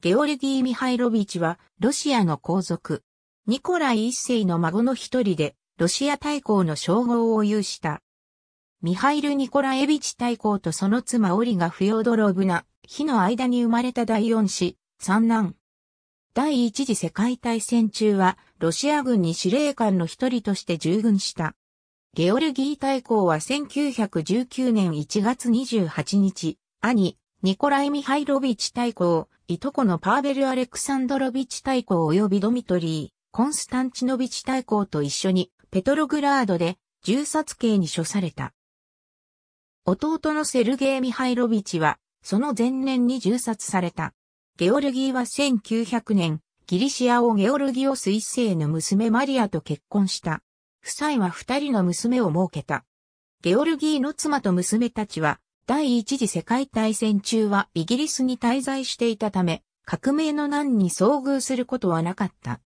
ゲオルギー・ミハイロビチは、ロシアの皇族。ニコライ一世の孫の一人で、ロシア大公の称号を有した。ミハイル・ニコラエビチ大公とその妻オリガ・フヨドロブナ、火の間に生まれた第四子、三男。第一次世界大戦中は、ロシア軍に司令官の一人として従軍した。ゲオルギー大公は1919年1月28日、兄、ニコライ・ミハイロビチ大公、いとこのパーベル・アレクサンドロビチ大公及びドミトリー、コンスタンチノビチ大公と一緒にペトログラードで銃殺刑に処された。弟のセルゲイ・ミハイロビチは、その前年に銃殺された。ゲオルギーは1900年、ギリシア王ゲオルギオス一世の娘マリアと結婚した。夫妻は二人の娘を設けた。ゲオルギーの妻と娘たちは、第一次世界大戦中はイギリスに滞在していたため、革命の難に遭遇することはなかった。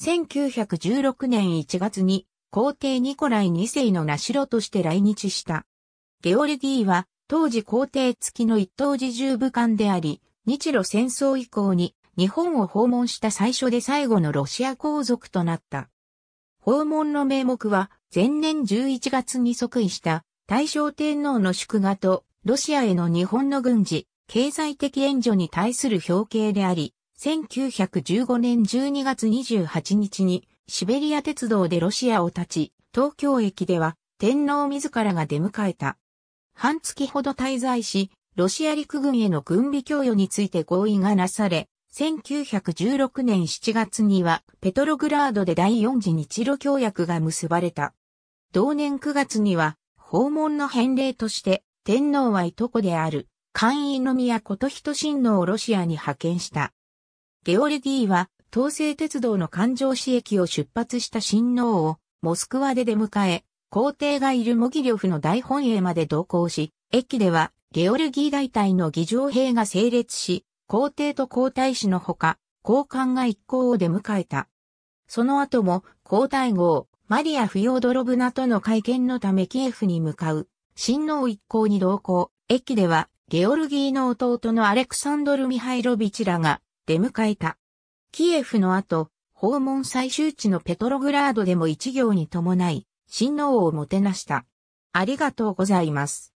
1916年1月に皇帝ニコライ2世の名ロとして来日した。ゲオルディは当時皇帝付きの一等自重武官であり、日露戦争以降に日本を訪問した最初で最後のロシア皇族となった。訪問の名目は前年11月に即位した大正天皇の祝賀とロシアへの日本の軍事、経済的援助に対する表敬であり、1915年12月28日にシベリア鉄道でロシアを立ち、東京駅では天皇自らが出迎えた。半月ほど滞在し、ロシア陸軍への軍備供与について合意がなされ、1916年7月にはペトログラードで第4次日露協約が結ばれた。同年9月には訪問の返礼として天皇はいとこである、官位宮こと人親王をロシアに派遣した。ゲオルギーは、東西鉄道の環状市駅を出発した親王を、モスクワで出迎え、皇帝がいるモギリョフの大本営まで同行し、駅では、ゲオルギー大隊の議場兵が整列し、皇帝と皇太子のほか、皇冠が一行を出迎えた。その後も、皇太后、マリア・フヨ泥ドロブナとの会見のためキエフに向かう。親王一行に同行、駅ではゲオルギーの弟のアレクサンドル・ミハイロビチらが出迎えた。キエフの後、訪問最終地のペトログラードでも一行に伴い、親王をもてなした。ありがとうございます。